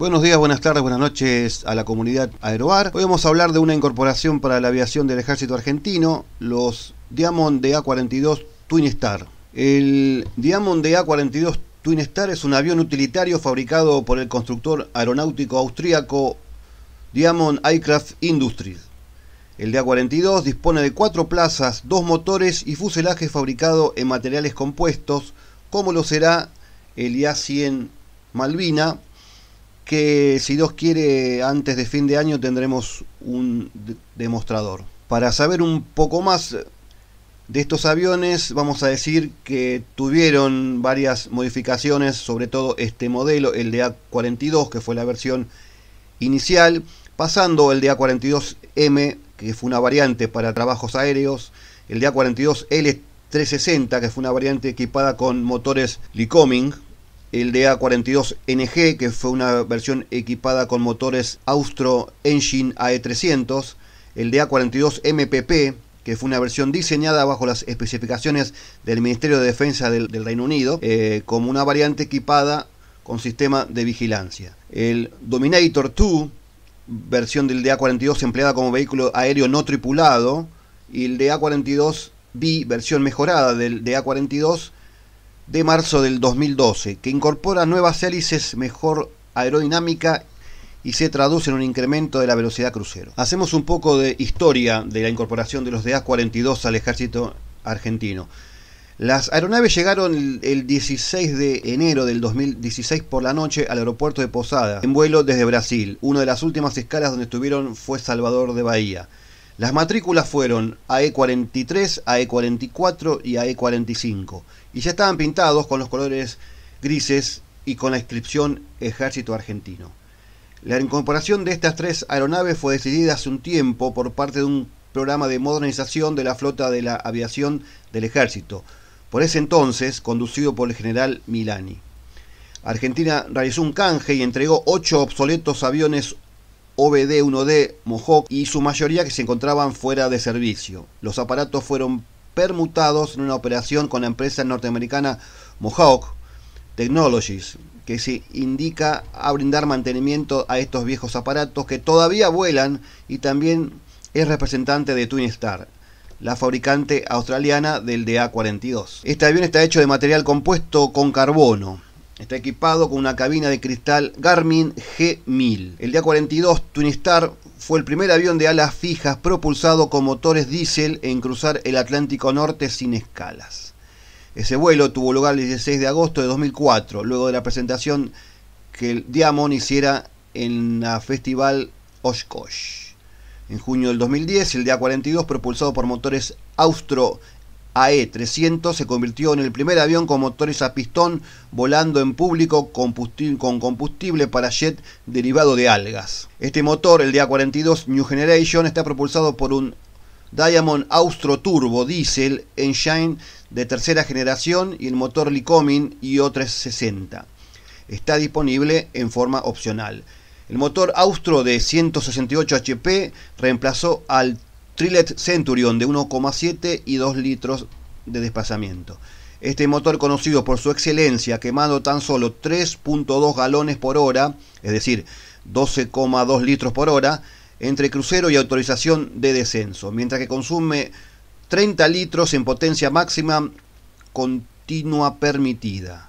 Buenos días, buenas tardes, buenas noches a la comunidad Aerobar. Hoy vamos a hablar de una incorporación para la aviación del ejército argentino, los Diamond da 42 Twin Star. El Diamond de A-42 Twin Star es un avión utilitario fabricado por el constructor aeronáutico austríaco Diamond Aircraft Industries. El DA-42 dispone de cuatro plazas, dos motores y fuselaje fabricado en materiales compuestos, como lo será el IA-100 Malvina, que si Dios quiere antes de fin de año tendremos un demostrador. Para saber un poco más de estos aviones, vamos a decir que tuvieron varias modificaciones, sobre todo este modelo, el de A42, que fue la versión inicial, pasando el de A42M, que fue una variante para trabajos aéreos, el de A42L360, que fue una variante equipada con motores Lycoming, el DA42NG, que fue una versión equipada con motores Austro Engine AE300, el DA42MPP, que fue una versión diseñada bajo las especificaciones del Ministerio de Defensa del, Reino Unido, eh, como una variante equipada con sistema de vigilancia. El Dominator II, versión del DA42 empleada como vehículo aéreo no tripulado, y el DA42B, versión mejorada del DA42, de marzo del 2012, que incorpora nuevas hélices mejor aerodinámica y se traduce en un incremento de la velocidad crucero. Hacemos un poco de historia de la incorporación de los DA-42 al ejército argentino. Las aeronaves llegaron el 16 de enero del 2016 por la noche al aeropuerto de Posada, en vuelo desde Brasil. Una de las últimas escalas donde estuvieron fue Salvador de Bahía. Las matrículas fueron AE43, AE44 y AE45 e y ya estaban pintados con los colores grises y con la inscripción Ejército Argentino. La incorporación de estas tres aeronaves fue decidida hace un tiempo por parte de un programa de modernización de la flota de la aviación del ejército, por ese entonces conducido por el general Milani. Argentina realizó un canje y entregó ocho obsoletos aviones OBD-1D, Mohawk y su mayoría que se encontraban fuera de servicio. Los aparatos fueron permutados en una operación con la empresa norteamericana Mohawk Technologies, que se indica a brindar mantenimiento a estos viejos aparatos que todavía vuelan y también es representante de Twin Star, la fabricante australiana del DA-42. Este avión está hecho de material compuesto con carbono. Está equipado con una cabina de cristal Garmin G1000. El día 42 Twinstar fue el primer avión de alas fijas propulsado con motores diésel en cruzar el Atlántico Norte sin escalas. Ese vuelo tuvo lugar el 16 de agosto de 2004, luego de la presentación que el Diamond hiciera en la Festival Oshkosh. En junio del 2010, el día 42 propulsado por motores austro AE-300 se convirtió en el primer avión con motores a pistón volando en público con combustible para jet derivado de algas. Este motor, el DA-42 New Generation, está propulsado por un Diamond Austro Turbo Diesel Engine de tercera generación y el motor Lycoming IO360. Está disponible en forma opcional. El motor Austro de 168 HP reemplazó al Trilet Centurion de 1,7 y 2 litros de desplazamiento. Este motor conocido por su excelencia, quemando tan solo 3.2 galones por hora, es decir, 12,2 litros por hora, entre crucero y autorización de descenso, mientras que consume 30 litros en potencia máxima continua permitida.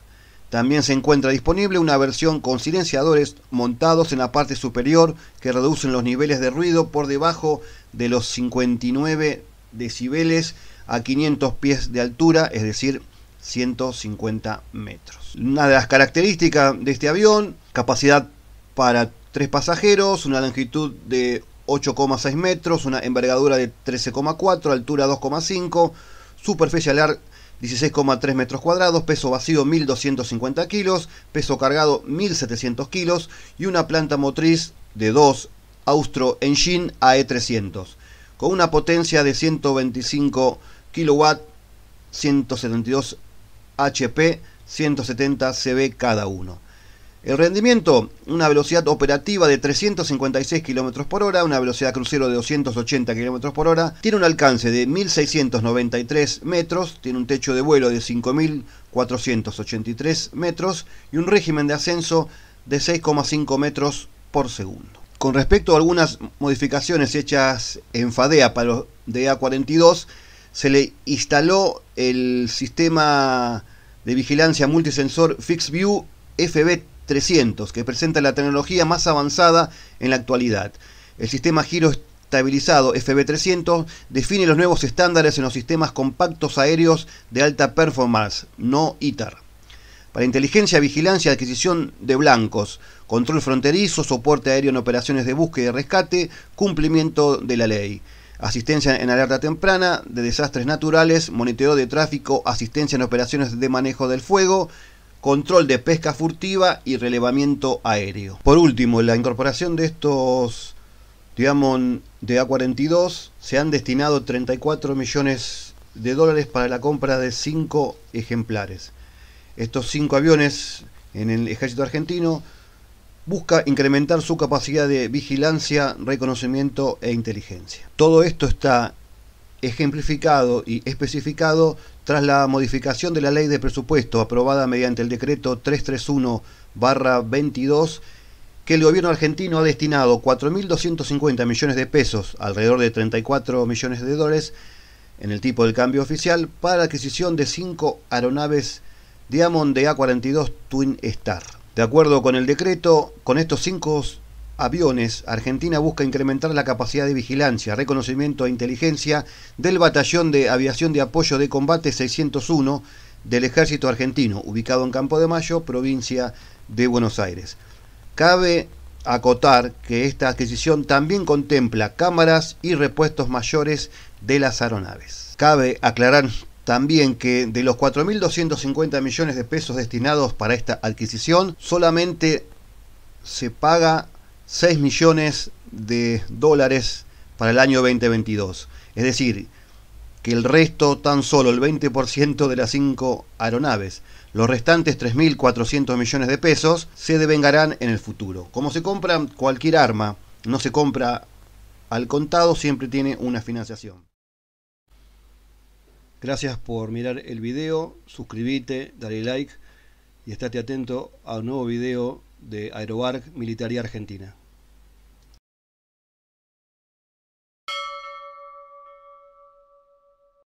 También se encuentra disponible una versión con silenciadores montados en la parte superior que reducen los niveles de ruido por debajo de los 59 decibeles a 500 pies de altura, es decir, 150 metros. Una de las características de este avión, capacidad para 3 pasajeros, una longitud de 8,6 metros, una envergadura de 13,4, altura 2,5, superficie, alar 16,3 metros cuadrados, peso vacío 1.250 kilos, peso cargado 1.700 kilos y una planta motriz de 2 Austro Engine AE300 con una potencia de 125 kW, 172 HP, 170 CB cada uno. El rendimiento, una velocidad operativa de 356 km por hora, una velocidad crucero de 280 km por hora, tiene un alcance de 1.693 metros, tiene un techo de vuelo de 5.483 metros y un régimen de ascenso de 6,5 metros por segundo. Con respecto a algunas modificaciones hechas en FADEA para los DA42, se le instaló el sistema de vigilancia multisensor FixView FB 300, que presenta la tecnología más avanzada en la actualidad. El sistema giro estabilizado FB300 define los nuevos estándares en los sistemas compactos aéreos de alta performance, no ITAR. E Para inteligencia, vigilancia, adquisición de blancos, control fronterizo, soporte aéreo en operaciones de búsqueda y rescate, cumplimiento de la ley asistencia en alerta temprana de desastres naturales, monitoreo de tráfico, asistencia en operaciones de manejo del fuego, control de pesca furtiva y relevamiento aéreo. Por último, la incorporación de estos, digamos, de A42, se han destinado 34 millones de dólares para la compra de 5 ejemplares. Estos cinco aviones en el ejército argentino busca incrementar su capacidad de vigilancia, reconocimiento e inteligencia. Todo esto está ejemplificado y especificado tras la modificación de la ley de presupuesto aprobada mediante el decreto 331-22, que el gobierno argentino ha destinado 4.250 millones de pesos, alrededor de 34 millones de dólares, en el tipo del cambio oficial, para la adquisición de cinco aeronaves Diamond de A42 Twin Star. De acuerdo con el decreto, con estos cinco aviones, Argentina busca incrementar la capacidad de vigilancia, reconocimiento e inteligencia del Batallón de Aviación de Apoyo de Combate 601 del Ejército Argentino, ubicado en Campo de Mayo, provincia de Buenos Aires. Cabe acotar que esta adquisición también contempla cámaras y repuestos mayores de las aeronaves. Cabe aclarar también que de los 4.250 millones de pesos destinados para esta adquisición, solamente se paga 6 millones de dólares para el año 2022. Es decir, que el resto tan solo el 20% de las 5 aeronaves. Los restantes 3.400 millones de pesos se devengarán en el futuro. Como se compra cualquier arma, no se compra al contado, siempre tiene una financiación. Gracias por mirar el video, suscríbete, dale like y estate atento a un nuevo video de Aerobark Militaria Argentina.